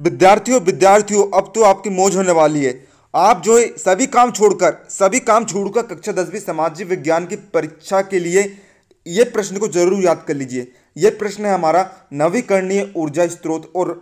विद्यार्थियों विद्यार्थियों अब तो आपकी मौज होने वाली है आप जो है सभी काम छोड़कर सभी काम छोड़कर कक्षा दसवीं सामाजिक विज्ञान की परीक्षा के लिए ये प्रश्न को जरूर याद कर लीजिए यह प्रश्न है हमारा नवीकरणीय ऊर्जा स्रोत और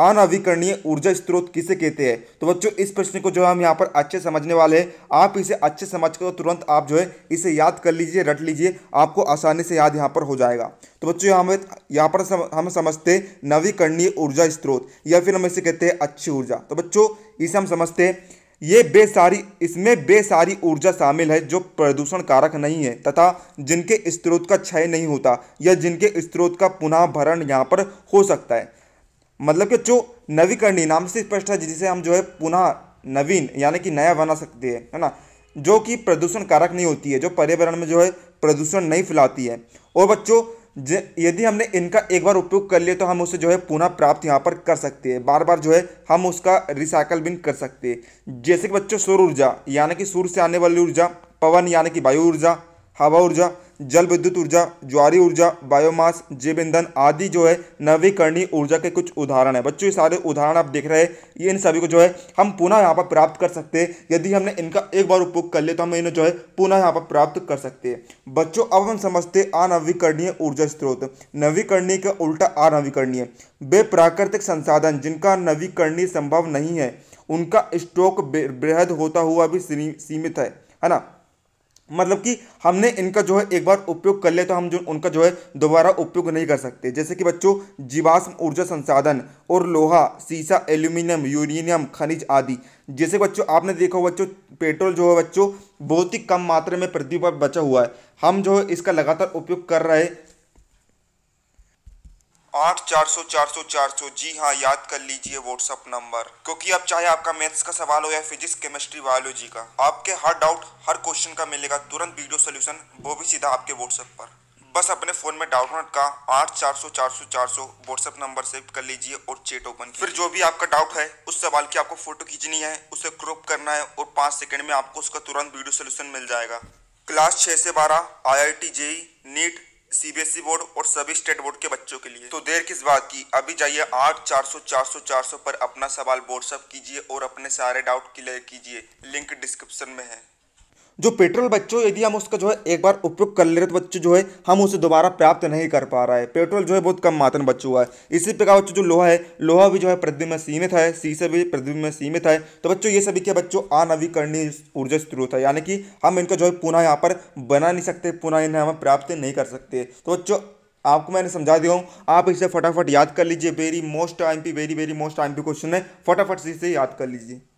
अनवीकरणीय ऊर्जा स्रोत किसे कहते हैं तो बच्चों इस प्रश्न को जो है हम यहाँ पर अच्छे समझने वाले हैं आप इसे अच्छे समझ कर तुरंत आप जो है इसे याद कर लीजिए रट लीजिए आपको आसानी से याद यहाँ पर हो जाएगा तो बच्चों हमें यहाँ पर सम, हम समझते हैं नवीकरणीय ऊर्जा स्रोत या फिर हम इसे कहते हैं अच्छी ऊर्जा तो बच्चों इसे हम समझते हैं ये बेसारी इसमें बेसारी ऊर्जा शामिल है जो प्रदूषण कारक नहीं है तथा जिनके स्त्रोत का क्षय नहीं होता या जिनके स्त्रोत का पुनः भरण यहाँ पर हो सकता है मतलब कि जो नवीकरणी नाम से स्पष्ट है जिसे हम जो है पुनः नवीन यानी कि नया बना सकते हैं है ना जो कि प्रदूषण कारक नहीं होती है जो पर्यावरण में जो है प्रदूषण नहीं फैलाती है और बच्चों यदि हमने इनका एक बार उपयोग कर लिया तो हम उसे जो है पुनः प्राप्त यहाँ पर कर सकते हैं बार बार जो है हम उसका रिसाइकल भी कर सकते हैं जैसे कि बच्चों सौर ऊर्जा यानी कि सूर्य से आने वाली ऊर्जा पवन यानी कि वायु ऊर्जा हवा ऊर्जा जल विद्युत ऊर्जा ज्वारी ऊर्जा बायोमास जैव ईंधन आदि जो है नवीकरणीय ऊर्जा के कुछ उदाहरण है बच्चों ये सारे उदाहरण आप देख रहे हैं इन सभी को जो है हम पुनः यहाँ पर प्राप्त कर सकते हैं यदि हमने इनका एक बार उपयोग कर लिया तो हम इन्हें जो है पुनः यहाँ पर प्राप्त कर सकते हैं बच्चों अब हम समझते हैं अनवीकरणीय ऊर्जा स्रोत नवीकरणीय का उल्टा अनवीकरणीय वे प्राकृतिक संसाधन जिनका नवीकरणीय संभव नहीं है उनका स्टॉक बेहद होता हुआ भी सीमित है है ना मतलब कि हमने इनका जो है एक बार उपयोग कर ले तो हम जो उनका जो है दोबारा उपयोग नहीं कर सकते जैसे कि बच्चों जीवाश्म ऊर्जा संसाधन और लोहा सीसा एल्यूमिनियम यूरेनियम खनिज आदि जैसे बच्चों आपने देखा हो बच्चों पेट्रोल जो है बच्चों बहुत ही कम मात्रा में पृथ्वी पर बचा हुआ है हम जो है इसका लगातार उपयोग कर रहे आठ चार सौ चार सौ चार सौ जी हाँ याद कर लीजिए व्हाट्सअप नंबर क्योंकि अब चाहे आपका मैथ्स का सवाल हो या फिजिक्स केमिस्ट्री बायोलॉजी का आपके हर डाउट हर क्वेश्चन का मिलेगा तुरंत वीडियो सोल्यूशन वो भी सीधा आपके व्हाट्सअप पर बस अपने फोन में डाउट का आठ चार सौ चार सौ चार सौ व्हाट्सअप नंबर सेव कर लीजिए और चेट ओपन फिर जो भी आपका डाउट है उस सवाल की आपको फोटो खींचनी है उसे क्रॉप करना है और पाँच सेकंड में आपको उसका तुरंत वीडियो सोल्यूशन मिल जाएगा क्लास छः से बारह I I T JEE NEET CBSE e board और सभी स्टेट बोर्ड के बच्चों के लिए तो देर किस बात की अभी जाइए आठ चार सौ चार सौ चार सौ पर अपना सवाल व्हाट्सअप कीजिए और अपने सारे डाउट क्लियर कीजिए लिंक डिस्क्रिप्शन में है जो पेट्रोल बच्चों यदि हम उसका जो है एक बार उपयोग कर ले रहे तो बच्चों जो है हम उसे दोबारा प्राप्त नहीं कर पा रहा है पेट्रोल जो है बहुत कम मात्रा में बच्चों हुआ है इसी प्रकार बच्चों जो लोहा है लोहा भी जो है प्रतिदिन में सीमित है शीशे भी प्रतिदिन में सीमित है तो बच्चों ये सभी क्या बच्चों अनवीकरणीय ऊर्जा स्त्रोत है यानी कि हम इनका जो है पुनः यहाँ पर बना नहीं सकते पुनः इन्हें हम प्राप्त नहीं कर सकते तो बच्चों आपको मैंने समझा दिया हूँ आप इसे फटाफट याद कर लीजिए very most I M P very very most I M P question है फटाफट इसे याद कर लीजिए